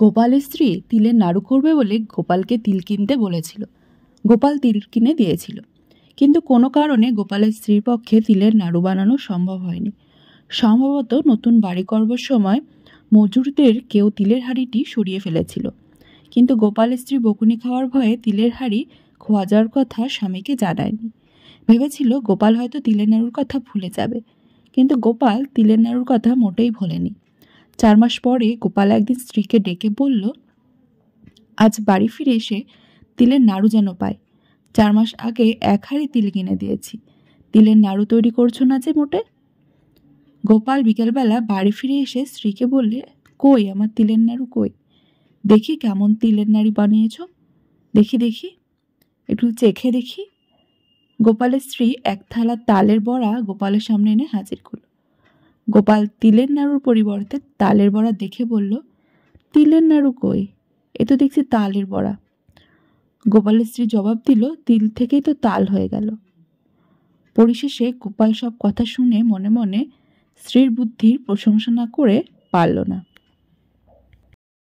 গোপালের স্ত্রী তিলের নাড়ু করবে বলে গোপালকে তিল কিনতে বলেছিল গোপাল তিল কিনে দিয়েছিল কিন্তু কোনো কারণে গোপালের স্ত্রীর পক্ষে তিলের নাড়ু বানানো সম্ভব হয়নি সম্ভবত নতুন বাড়ি করবার সময় মজুরদের কেউ তিলের হাড়িটি সরিয়ে ফেলেছিল কিন্তু গোপালের স্ত্রী বকুনি খাওয়ার ভয়ে তিলের হাড়ি খোয়া যাওয়ার কথা স্বামীকে জানায়নি ভেবেছিল গোপাল হয়তো তিলের নাড়ুর কথা ভুলে যাবে কিন্তু গোপাল তিলের নাড়ুর কথা মোটেই ভোলেনি চার মাস পরে গোপাল একদিন স্ত্রীকে ডেকে বলল আজ বাড়ি ফিরে এসে তিলের নাড়ু যেন পায় চার মাস আগে এক হাড়ি তিল কিনে দিয়েছি তিলের নাড়ু তৈরি করছো না যে মোটে গোপাল বিকেলবেলা বাড়ি ফিরে এসে স্ত্রীকে বললে কই আমার তিলের নাড়ু কই দেখি কেমন তিলের নাড়ি বানিয়েছ দেখি দেখি একটু চেখে দেখি গোপালের স্ত্রী এক থালা তালের বড়া গোপালের সামনে এনে হাজির করল গোপাল তিলের নাড়ুর পরিবর্তে তালের বড়া দেখে বলল তিলের নাড়ু কই এ তো দেখছি তালের বড়া গোপালের স্ত্রী জবাব দিল তিল থেকেই তো তাল হয়ে গেল পরিশেষে গোপাল সব কথা শুনে মনে মনে স্ত্রীর বুদ্ধির প্রশংসা না করে পারল না